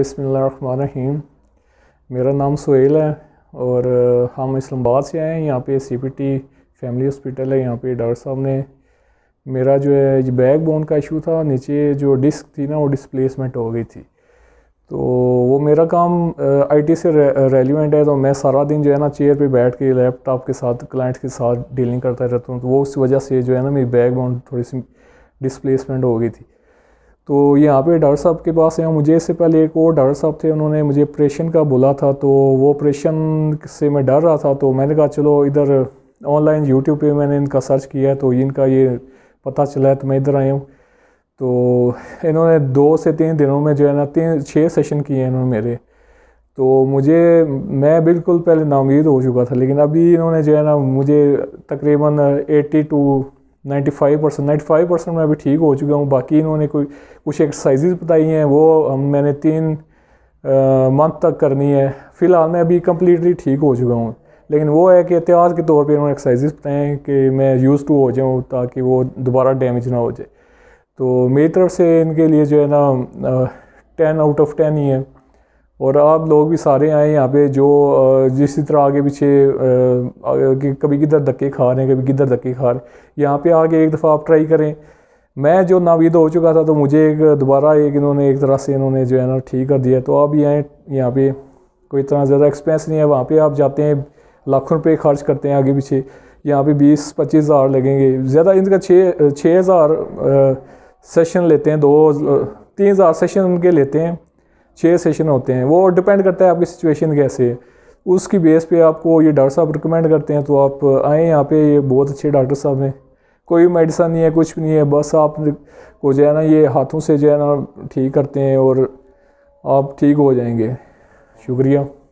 बिसमीम मेरा नाम सुहेल है और हम इस्लामाबाद से आए हैं यहाँ पे टी फैमिली हॉस्पिटल है यहाँ पे डॉक्टर साहब ने मेरा जो है बैक बोन का इशू था नीचे जो डिस्क थी ना वो डिसप्लेसमेंट हो गई थी तो वो मेरा काम आईटी से रे, रेलिवेंट है तो मैं सारा दिन जो है ना चेयर पे बैठ के लैपटॉप के साथ क्लाइंट के साथ डीलिंग करता रहता हूँ तो वो उस वजह से जो है ना मेरी बैक बोन थोड़ी सी डिसप्लेसमेंट हो गई थी तो यहाँ पे डॉक्टर साहब के पास है मुझे इससे पहले एक और डॉक्टर साहब थे उन्होंने मुझे ऑपरेशन का बोला था तो वो ऑपरेशन से मैं डर रहा था तो मैंने कहा चलो इधर ऑनलाइन यूट्यूब पे मैंने इनका सर्च किया है तो इनका ये पता चला है तो मैं इधर आया हूँ तो इन्होंने दो से तीन दिनों में जो है ना तीन छः सेशन किए हैं इन्होंने मेरे तो मुझे मैं बिल्कुल पहले नाउमीद हो चुका था लेकिन अभी इन्होंने जो है ना मुझे तकरीबन eighty two ninety five percent ninety five percent मैं अभी ठीक हो चुका हूँ बाकी इन्होंने कोई कुछ एक्सरसाइजेज बताई हैं वो हम मैंने तीन मंथ तक करनी है फ़िलहाल मैं अभी कम्प्लीटली ठीक हो चुका हूँ लेकिन वो है कि एहतियात के तौर पर इन्होंने एक्सरसाइजेज बताए हैं कि मैं यूज़ टू हो जाऊँ ताकि वो दोबारा डैमेज ना हो जाए तो मेरी तरफ से इनके लिए जो है ना टेन आउट ऑफ टेन ही है और आप लोग भी सारे आए यहाँ पे जो जिस तरह आगे पीछे कभी किधर धक्के खा रहे हैं कभी किधर धक्के खा रहे हैं यहाँ पे आके एक दफ़ा आप ट्राई करें मैं जो नावीद हो चुका था तो मुझे एक दोबारा एक इन्होंने एक तरह से इन्होंने जो है ना ठीक कर दिया तो आप ये आएँ यहाँ पे कोई इतना ज़्यादा एक्सपेंस नहीं है वहाँ पर आप जाते हैं लाखों रुपये खर्च करते हैं आगे पीछे यहाँ पे बीस पच्चीस हज़ार लगेंगे ज़्यादा इनका छः छः हज़ार सेशन लेते हैं दो तीन हज़ार सेशन उनके लेते हैं छः सेशन होते हैं वो डिपेंड करता है आपकी सिचुएशन कैसे है उसकी बेस पे आपको ये डॉक्टर साहब रिकमेंड करते हैं तो आप आएँ यहाँ पे ये बहुत अच्छे डॉक्टर साहब हैं कोई मेडिसन नहीं है कुछ भी नहीं है बस आप को जो है ना ये हाथों से जो है ना ठीक करते हैं और आप ठीक हो जाएंगे शुक्रिया